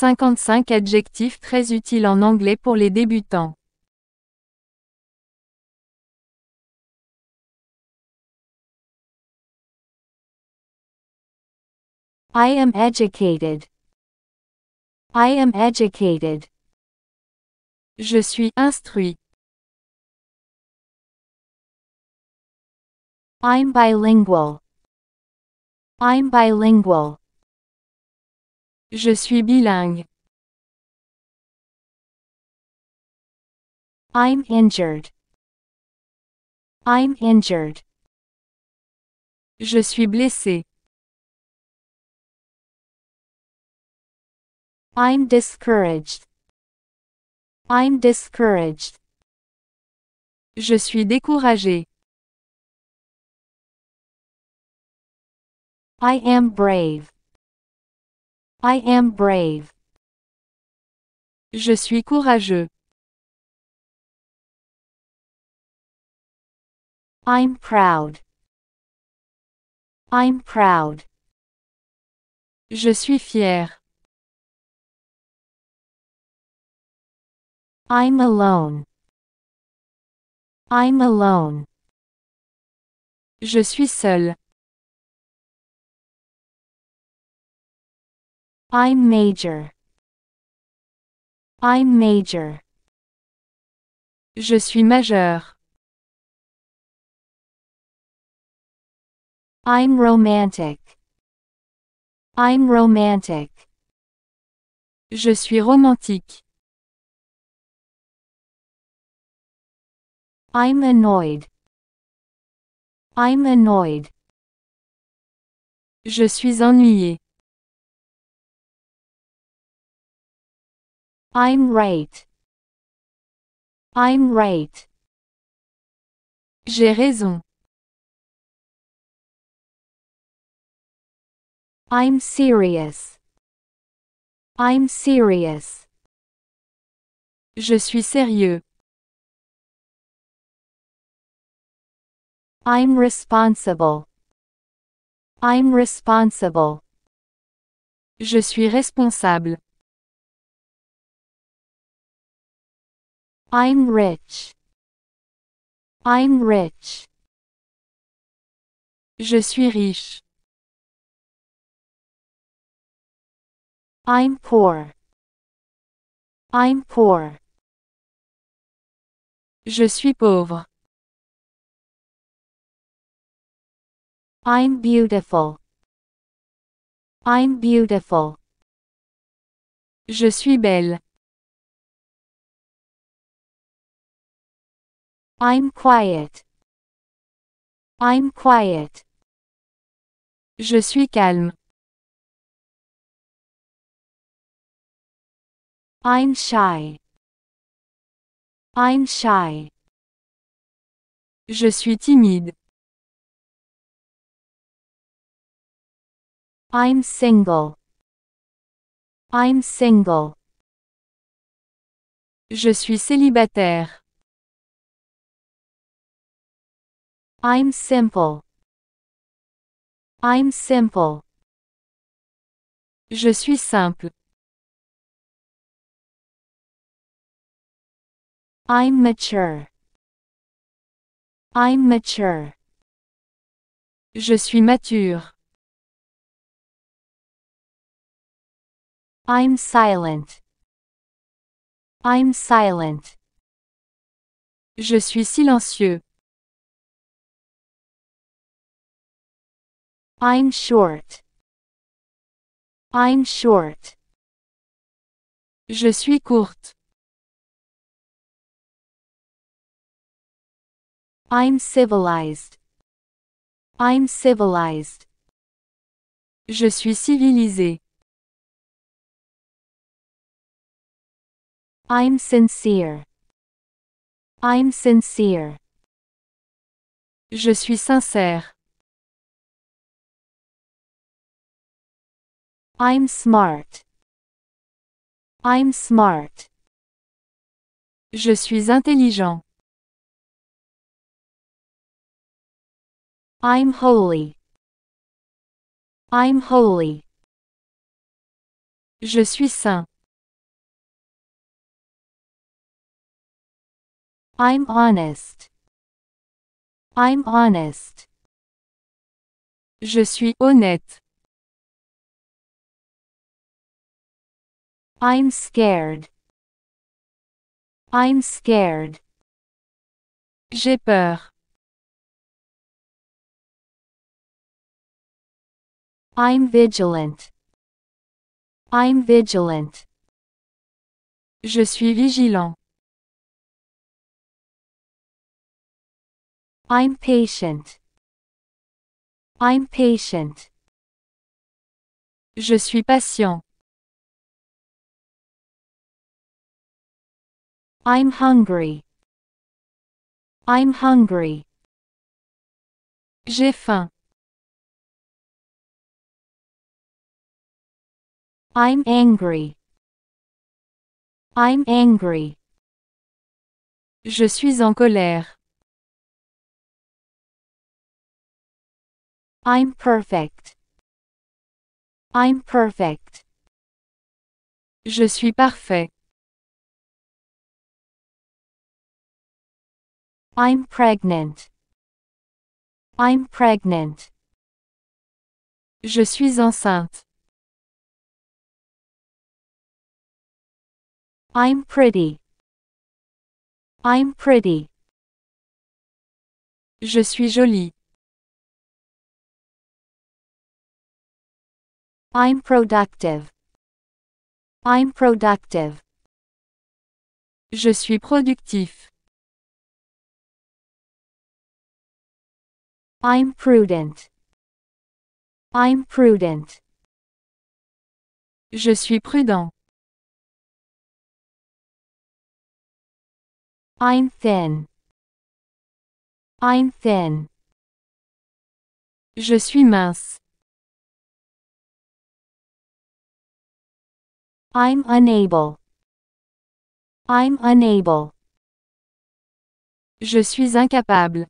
55 adjectifs très utiles en anglais pour les débutants. I am educated. I am educated. Je suis instruit. I'm bilingual. I'm bilingual. Je suis bilingue. I'm injured. I'm injured. Je suis blessé. I'm discouraged. I'm discouraged. Je suis découragé. I am brave. I am brave. Je suis courageux. I'm proud. I'm proud. Je suis fier. I'm alone. I'm alone. Je suis seul. I'm major. I'm major. Je suis majeur. I'm romantic. I'm romantic. Je suis romantique. I'm annoyed. I'm annoyed. Je suis ennuyé. I'm right. I'm right. J'ai raison. I'm serious. I'm serious. Je suis sérieux. I'm responsible. I'm responsible. Je suis responsable. I'm rich. I'm rich. Je suis riche. I'm poor. I'm poor. Je suis pauvre. I'm beautiful. I'm beautiful. Je suis belle. I'm quiet. I'm quiet. Je suis calme. I'm shy. I'm shy. Je suis timide. I'm single. I'm single. Je suis célibataire. I'm simple. I'm simple. Je suis simple. I'm mature. I'm mature. Je suis mature. I'm silent. I'm silent. Je suis silencieux. I'm short. I'm short. Je suis courte. I'm civilized. I'm civilized. Je suis civilisé. I'm sincere. I'm sincere. Je suis sincère. I'm smart. I'm smart. Je suis intelligent. I'm holy. I'm holy. Je suis saint. I'm honest. I'm honest. Je suis honnête. I'm scared. I'm scared. J'ai peur. I'm vigilant. I'm vigilant. Je suis vigilant. I'm patient. I'm patient. Je suis patient. I'm hungry. I'm hungry. J'ai faim. I'm angry. I'm angry. Je suis en colère. I'm perfect. I'm perfect. Je suis parfait. I'm pregnant. I'm pregnant. Je suis enceinte. I'm pretty. I'm pretty. Je suis jolie. I'm productive. I'm productive. Je suis productif. I'm prudent. I'm prudent. Je suis prudent. I'm thin. I'm thin. Je suis mince. I'm unable. I'm unable. Je suis incapable.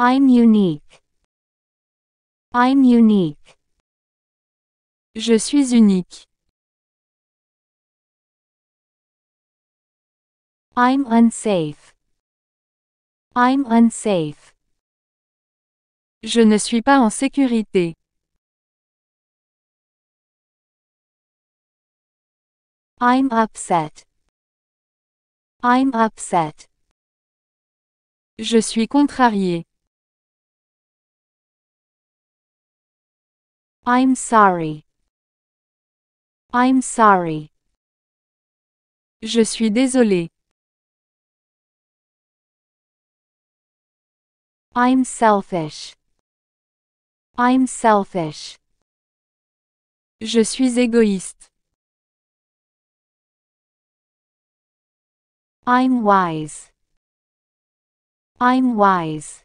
I'm unique. I'm unique. Je suis unique. I'm unsafe. I'm unsafe. Je ne suis pas en sécurité. I'm upset. I'm upset. Je suis contrarié. I'm sorry. I'm sorry. Je suis désolé. I'm selfish. I'm selfish. Je suis égoïste. I'm wise. I'm wise.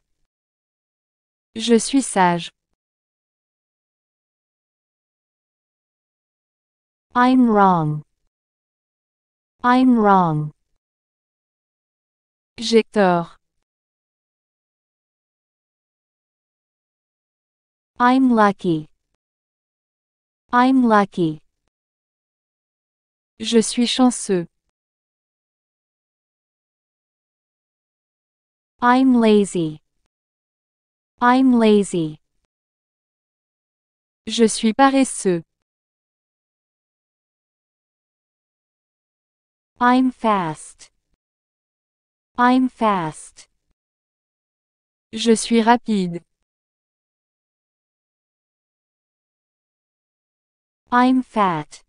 Je suis sage. I'm wrong. I'm wrong. J'ai tort. I'm lucky. I'm lucky. Je suis chanceux. I'm lazy. I'm lazy. Je suis paresseux. I'm fast. I'm fast. Je suis rapide. I'm fat.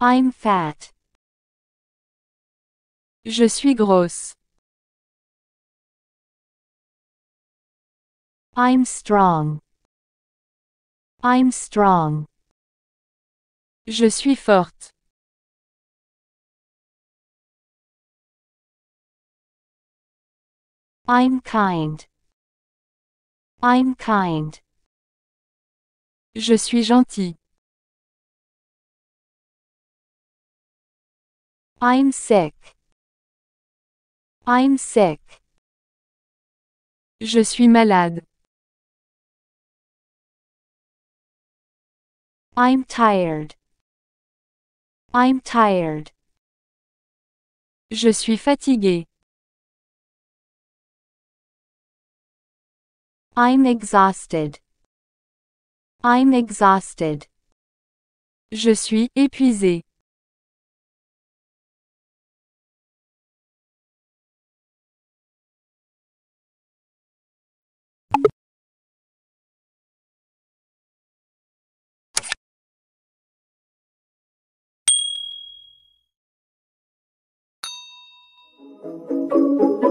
I'm fat. Je suis grosse. I'm strong. I'm strong. Je suis forte. I'm kind. I'm kind. Je suis gentil. I'm sick. I'm sick. Je suis malade. I'm tired. I'm tired. Je suis fatigué. I'm exhausted. I'm exhausted. Je suis épuisé. Thank you.